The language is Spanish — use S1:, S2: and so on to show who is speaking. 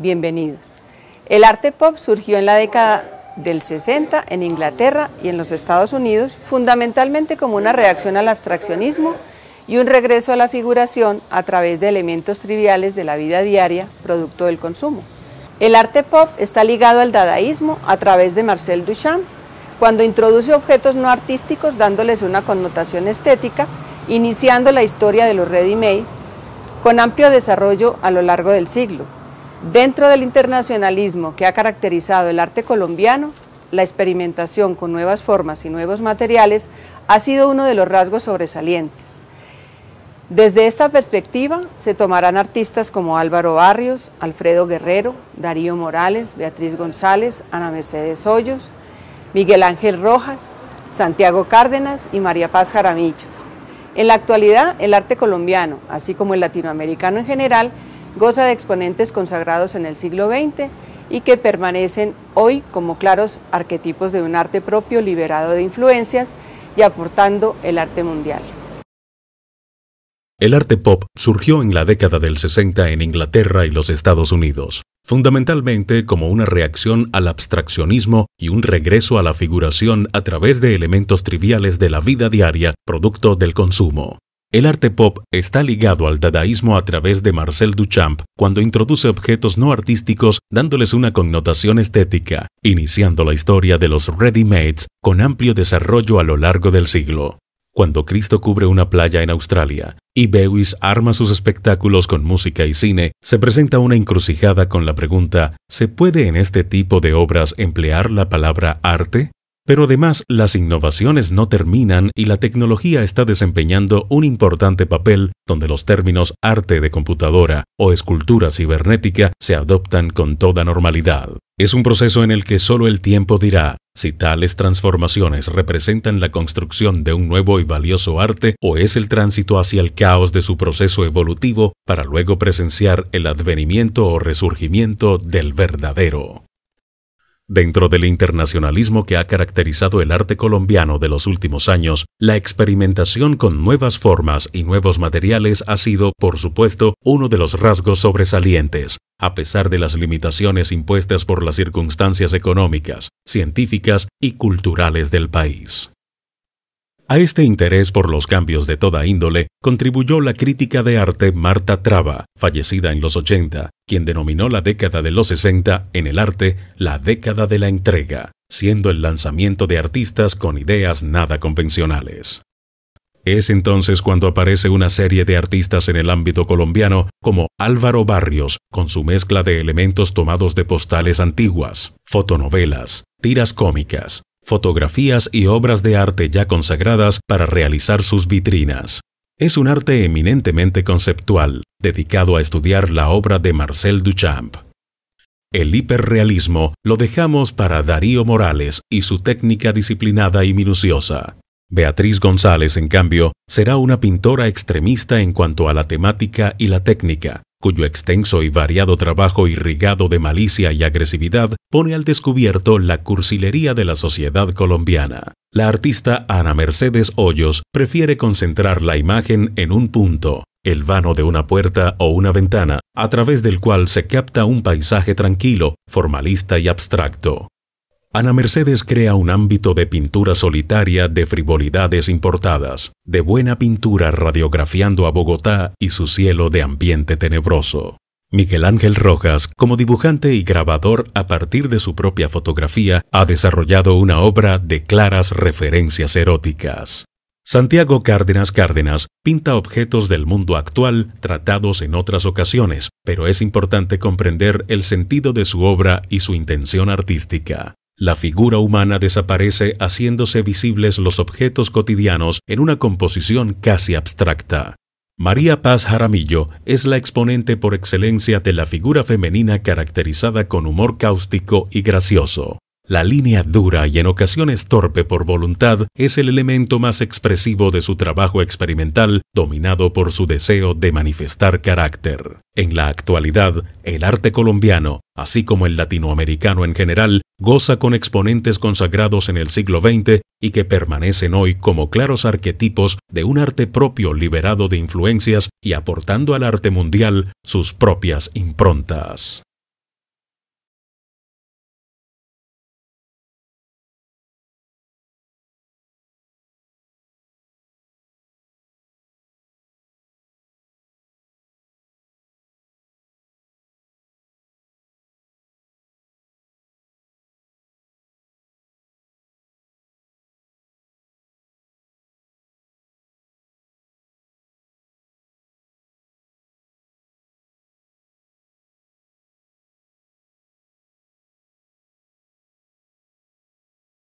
S1: bienvenidos. El arte pop surgió en la década del 60 en Inglaterra y en los Estados Unidos, fundamentalmente como una reacción al abstraccionismo y un regreso a la figuración a través de elementos triviales de la vida diaria, producto del consumo. El arte pop está ligado al dadaísmo a través de Marcel Duchamp, cuando introduce objetos no artísticos dándoles una connotación estética, iniciando la historia de los ready-made con amplio desarrollo a lo largo del siglo. Dentro del internacionalismo que ha caracterizado el arte colombiano, la experimentación con nuevas formas y nuevos materiales ha sido uno de los rasgos sobresalientes. Desde esta perspectiva se tomarán artistas como Álvaro Barrios, Alfredo Guerrero, Darío Morales, Beatriz González, Ana Mercedes Hoyos, Miguel Ángel Rojas, Santiago Cárdenas y María Paz Jaramillo. En la actualidad, el arte colombiano, así como el latinoamericano en general, goza de exponentes consagrados en el siglo XX y que permanecen hoy como claros arquetipos de un arte propio liberado de influencias y aportando el arte mundial.
S2: El arte pop surgió en la década del 60 en Inglaterra y los Estados Unidos, fundamentalmente como una reacción al abstraccionismo y un regreso a la figuración a través de elementos triviales de la vida diaria, producto del consumo. El arte pop está ligado al dadaísmo a través de Marcel Duchamp, cuando introduce objetos no artísticos dándoles una connotación estética, iniciando la historia de los ready-mades con amplio desarrollo a lo largo del siglo. Cuando Cristo cubre una playa en Australia y Bewis arma sus espectáculos con música y cine, se presenta una encrucijada con la pregunta ¿se puede en este tipo de obras emplear la palabra arte? Pero además, las innovaciones no terminan y la tecnología está desempeñando un importante papel donde los términos arte de computadora o escultura cibernética se adoptan con toda normalidad. Es un proceso en el que solo el tiempo dirá si tales transformaciones representan la construcción de un nuevo y valioso arte o es el tránsito hacia el caos de su proceso evolutivo para luego presenciar el advenimiento o resurgimiento del verdadero. Dentro del internacionalismo que ha caracterizado el arte colombiano de los últimos años, la experimentación con nuevas formas y nuevos materiales ha sido, por supuesto, uno de los rasgos sobresalientes, a pesar de las limitaciones impuestas por las circunstancias económicas, científicas y culturales del país. A este interés por los cambios de toda índole contribuyó la crítica de arte Marta Traba, fallecida en los 80, quien denominó la década de los 60 en el arte la década de la entrega, siendo el lanzamiento de artistas con ideas nada convencionales. Es entonces cuando aparece una serie de artistas en el ámbito colombiano como Álvaro Barrios, con su mezcla de elementos tomados de postales antiguas, fotonovelas, tiras cómicas, fotografías y obras de arte ya consagradas para realizar sus vitrinas, es un arte eminentemente conceptual, dedicado a estudiar la obra de Marcel Duchamp. El hiperrealismo lo dejamos para Darío Morales y su técnica disciplinada y minuciosa. Beatriz González, en cambio, será una pintora extremista en cuanto a la temática y la técnica, cuyo extenso y variado trabajo irrigado de malicia y agresividad pone al descubierto la cursilería de la sociedad colombiana. La artista Ana Mercedes Hoyos prefiere concentrar la imagen en un punto, el vano de una puerta o una ventana, a través del cual se capta un paisaje tranquilo, formalista y abstracto. Ana Mercedes crea un ámbito de pintura solitaria de frivolidades importadas, de buena pintura radiografiando a Bogotá y su cielo de ambiente tenebroso. Miguel Ángel Rojas, como dibujante y grabador a partir de su propia fotografía, ha desarrollado una obra de claras referencias eróticas. Santiago Cárdenas Cárdenas pinta objetos del mundo actual tratados en otras ocasiones, pero es importante comprender el sentido de su obra y su intención artística. La figura humana desaparece haciéndose visibles los objetos cotidianos en una composición casi abstracta. María Paz Jaramillo es la exponente por excelencia de la figura femenina caracterizada con humor cáustico y gracioso. La línea dura y en ocasiones torpe por voluntad es el elemento más expresivo de su trabajo experimental, dominado por su deseo de manifestar carácter. En la actualidad, el arte colombiano, así como el latinoamericano en general, goza con exponentes consagrados en el siglo XX y que permanecen hoy como claros arquetipos de un arte propio liberado de influencias y aportando al arte mundial sus propias improntas.